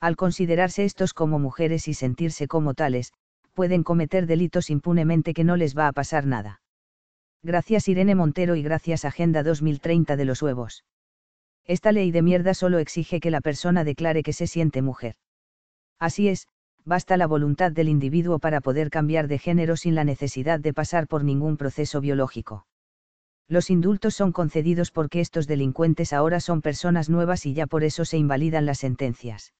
al considerarse estos como mujeres y sentirse como tales, pueden cometer delitos impunemente que no les va a pasar nada. Gracias Irene Montero y gracias Agenda 2030 de los huevos. Esta ley de mierda solo exige que la persona declare que se siente mujer. Así es, basta la voluntad del individuo para poder cambiar de género sin la necesidad de pasar por ningún proceso biológico. Los indultos son concedidos porque estos delincuentes ahora son personas nuevas y ya por eso se invalidan las sentencias.